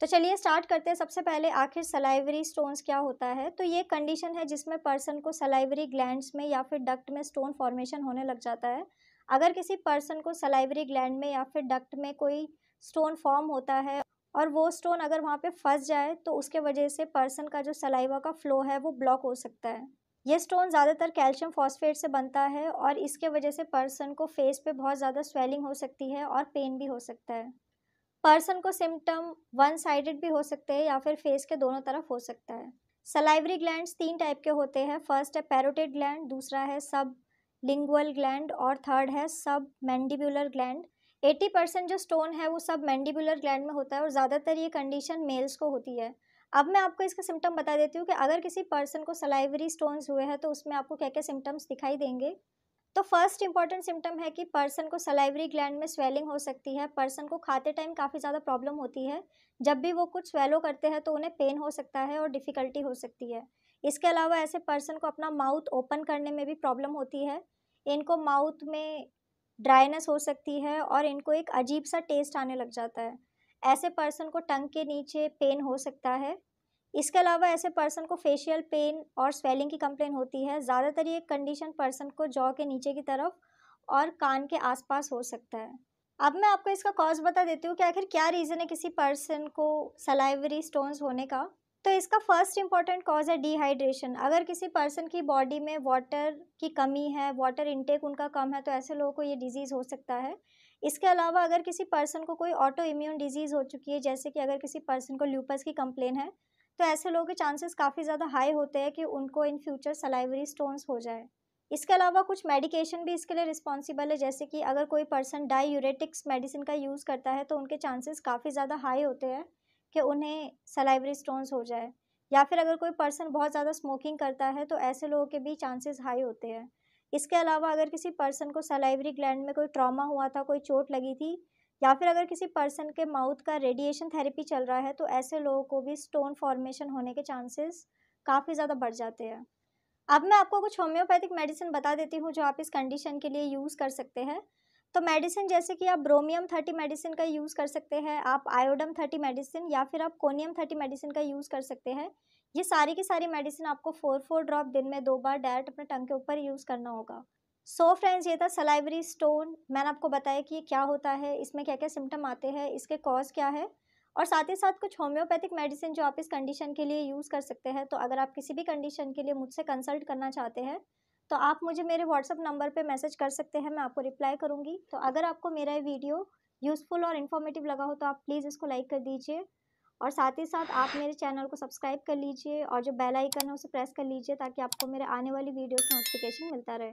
तो चलिए स्टार्ट करते हैं सबसे पहले आखिर सलाइवरी स्टोन्स क्या होता है तो ये कंडीशन है जिसमें पर्सन को सलाइवरी ग्लैंड्स में या फिर डक्ट में स्टोन फॉर्मेशन होने लग जाता है अगर किसी पर्सन को सलाइवरी ग्लैंड में या फिर डक्ट में कोई स्टोन फॉर्म होता है और वो स्टोन अगर वहाँ पे फंस जाए तो उसके वजह से पर्सन का जो सलाइवा का फ्लो है वो ब्लॉक हो सकता है ये स्टोन ज़्यादातर कैल्शियम फॉस्फेट से बनता है और इसके वजह से पर्सन को फेस पे बहुत ज़्यादा स्वेलिंग हो सकती है और पेन भी हो सकता है पर्सन को सिम्टम वन साइडेड भी हो सकते हैं या फिर फेस के दोनों तरफ हो सकता है सलाइवरी ग्लैंड तीन टाइप के होते हैं फर्स्ट है पैरोटेड ग्लैंड दूसरा है सब लिंगुअल ग्लैंड और थर्ड है सब मैंडिबुलर ग्लैंड एटी परसेंट जो स्टोन है वो सब मैंडिबुलर ग्लैंड में होता है और ज़्यादातर ये कंडीशन मेल्स को होती है अब मैं आपको इसका सिम्टम बता देती हूँ कि अगर किसी पर्सन को सलाइवरी स्टोन्स हुए हैं तो उसमें आपको क्या क्या सिम्टम्स दिखाई देंगे तो फर्स्ट इंपॉर्टेंट सिम्टम है कि पर्सन को सलाइवरी ग्लैंड में स्वेलिंग हो सकती है पर्सन को खाते टाइम काफ़ी ज़्यादा प्रॉब्लम होती है जब भी वो कुछ स्वेलो करते हैं तो उन्हें पेन हो सकता है और डिफ़िकल्टी हो सकती है इसके अलावा ऐसे पर्सन को अपना माउथ ओपन करने में भी प्रॉब्लम होती है इनको माउथ में ड्राइनेस हो सकती है और इनको एक अजीब सा टेस्ट आने लग जाता है ऐसे पर्सन को टंग के नीचे पेन हो सकता है इसके अलावा ऐसे पर्सन को फेशियल पेन और स्वेलिंग की कंप्लेन होती है ज़्यादातर ये कंडीशन पर्सन को जॉ के नीचे की तरफ और कान के आसपास हो सकता है अब मैं आपको इसका कॉज बता देती हूँ कि आखिर क्या रीज़न है किसी पर्सन को सलाइवरी स्टोन्स होने का तो इसका फर्स्ट इम्पॉर्टेंट कॉज है डिहाइड्रेशन अगर किसी पर्सन की बॉडी में वाटर की कमी है वाटर इनटेक उनका कम है तो ऐसे लोगों को ये डिजीज़ हो सकता है इसके अलावा अगर किसी पर्सन को कोई ऑटो इम्यून डिजीज़ हो चुकी है जैसे कि अगर किसी पर्सन को ल्यूपस की कंप्लेन है तो ऐसे लोगों के चांसेस काफ़ी ज़्यादा हाई होते हैं कि उनको इन फ्यूचर सलाइवरी स्टोन्स हो जाए इसके अलावा कुछ मेडिकेशन भी इसके लिए रिस्पॉन्सिबल है जैसे कि अगर कोई पर्सन डायूरेटिक्स मेडिसिन का यूज़ करता है तो उनके चांसेस काफ़ी ज़्यादा हाई होते हैं कि उन्हें सलाइवरी स्टोन्स हो जाए या फिर अगर कोई पर्सन बहुत ज़्यादा स्मोकिंग करता है तो ऐसे लोगों के भी चांसेस हाई होते हैं इसके अलावा अगर किसी पर्सन को सलाइवरी ग्लैंड में कोई ट्रॉमा हुआ था कोई चोट लगी थी या फिर अगर किसी पर्सन के माउथ का रेडिएशन थेरेपी चल रहा है तो ऐसे लोगों को भी स्टोन फॉर्मेशन होने के चांसेस काफ़ी ज़्यादा बढ़ जाते हैं अब मैं आपको कुछ होम्योपैथिक मेडिसिन बता देती हूँ जो आप इस कंडीशन के लिए यूज़ कर सकते हैं तो मेडिसिन जैसे कि आप ब्रोमियम थर्टी मेडिसिन का यूज़ कर सकते हैं आप आयोडम थर्टी मेडिसिन या फिर आप कोनियम थर्टी मेडिसिन का यूज़ कर सकते हैं ये सारी की सारी मेडिसिन आपको फोर फोर ड्रॉप दिन में दो बार डायरेक्ट अपने टंग के ऊपर यूज़ करना होगा सो so फ्रेंड्स ये था सलाइवरी स्टोन मैंने आपको बताया कि ये क्या होता है इसमें क्या क्या सिम्टम आते हैं इसके कॉज क्या है और साथ ही साथ कुछ होम्योपैथिक मेडिसिन जो आप इस कंडीशन के लिए यूज़ कर सकते हैं तो अगर आप किसी भी कंडीशन के लिए मुझसे कंसल्ट करना चाहते हैं तो आप मुझे मेरे व्हाट्सअप नंबर पर मैसेज कर सकते हैं मैं आपको रिप्लाई करूँगी तो अगर आपको मेरा ये वीडियो यूज़फुल और इन्फॉर्मेटिव लगा हो तो आप प्लीज़ इसको लाइक कर दीजिए और साथ ही साथ आप मेरे चैनल को सब्सक्राइब कर लीजिए और जो बेल आइकन है उसे प्रेस कर लीजिए ताकि आपको मेरे आने वाली वीडियोस का नोटिफिकेशन मिलता रहे